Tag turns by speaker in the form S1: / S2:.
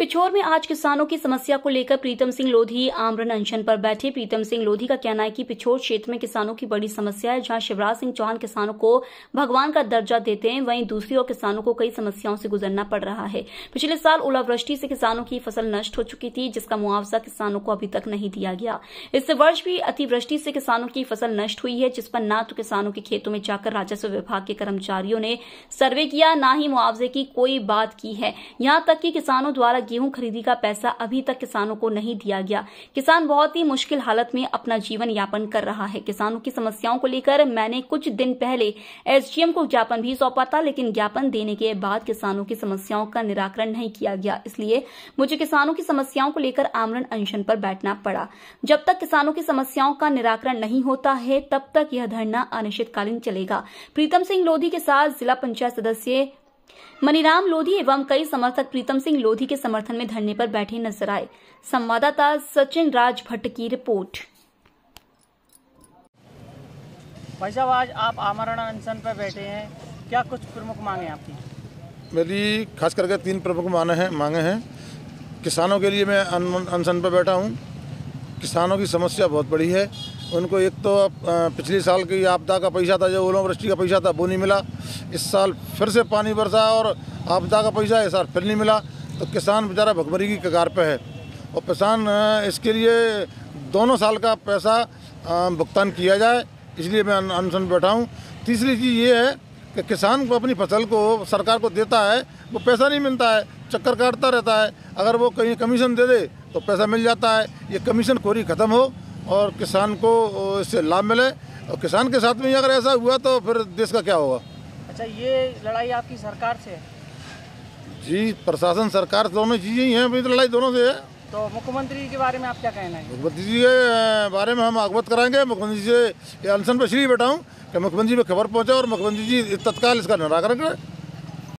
S1: पिछोर में आज किसानों की समस्या को लेकर प्रीतम सिंह लोधी आमरण अनशन पर बैठे प्रीतम सिंह लोधी का कहना है कि पिछोर क्षेत्र में किसानों की बड़ी समस्या है जहां शिवराज सिंह चौहान किसानों को भगवान का दर्जा देते हैं वहीं दूसरी ओर किसानों को कई समस्याओं से गुजरना पड़ रहा है पिछले साल ओलावृष्टि से किसानों की फसल नष्ट हो चुकी थी जिसका मुआवजा किसानों को अभी तक नहीं दिया गया इस वर्ष भी अतिवृष्टि से किसानों की फसल नष्ट हुई है जिस पर न तो किसानों के खेतों में जाकर राजस्व विभाग के कर्मचारियों ने सर्वे किया न ही मुआवजे की कोई बात की है यहां तक कि किसानों द्वारा गेहूं खरीदी का पैसा अभी तक किसानों को नहीं दिया गया किसान बहुत ही मुश्किल हालत में अपना जीवन यापन कर रहा है किसानों की समस्याओं को लेकर मैंने कुछ दिन पहले एसडीएम को ज्ञापन भी सौंपा था लेकिन ज्ञापन देने के बाद किसानों की समस्याओं का निराकरण नहीं किया गया इसलिए मुझे किसानों की समस्याओं को लेकर आमरण अनशन पर बैठना पड़ा जब तक किसानों की समस्याओं का निराकरण नहीं होता है तब तक यह धरना अनिश्चितकालीन चलेगा प्रीतम सिंह लोधी के साथ जिला पंचायत सदस्य मनीराम लोधी एवं कई समर्थक प्रीतम सिंह लोधी के समर्थन में धरने पर बैठे नजर आए संवाददाता सचिन राज भट्ट की रिपोर्ट
S2: भाई साहब आज आप आमरण अनशन पर बैठे हैं क्या कुछ प्रमुख मांगे आपकी मेरी खास करके तीन प्रमुख माने हैं मांगे हैं किसानों के लिए मैं अनशन पर बैठा हूँ किसानों की समस्या बहुत बड़ी है उनको एक तो पिछले साल की आपदा का पैसा था जो ओलावृष्टि का पैसा था वो नहीं मिला इस साल फिर से पानी बरसा और आपदा का पैसा इस साल फिर नहीं मिला तो किसान बेचारा भगमरी की कगार पर है और किसान इसके लिए दोनों साल का पैसा भुगतान किया जाए इसलिए मैं अनशन बैठा हूँ तीसरी चीज़ ये है कि किसान को अपनी फसल को सरकार को देता है वो पैसा नहीं मिलता है चक्कर काटता रहता है अगर वो कहीं कमीशन दे दे तो पैसा मिल जाता है ये कमीशन खोरी ख़त्म हो और किसान को इससे लाभ मिले और किसान के साथ में अगर ऐसा हुआ तो फिर देश का क्या होगा अच्छा ये लड़ाई आपकी सरकार से है जी प्रशासन सरकार दोनों चीज़ें ही हैं तो लड़ाई दोनों से है तो मुख्यमंत्री के बारे में आप क्या कहना है मुख्यमंत्री जी के बारे में हम अवगत कराएंगे मुख्यमंत्री जी से अनशन पर श्री बैठा हूँ कि मुख्यमंत्री जी खबर पहुँचे और मुख्यमंत्री जी तत्काल इसका निराकरण करें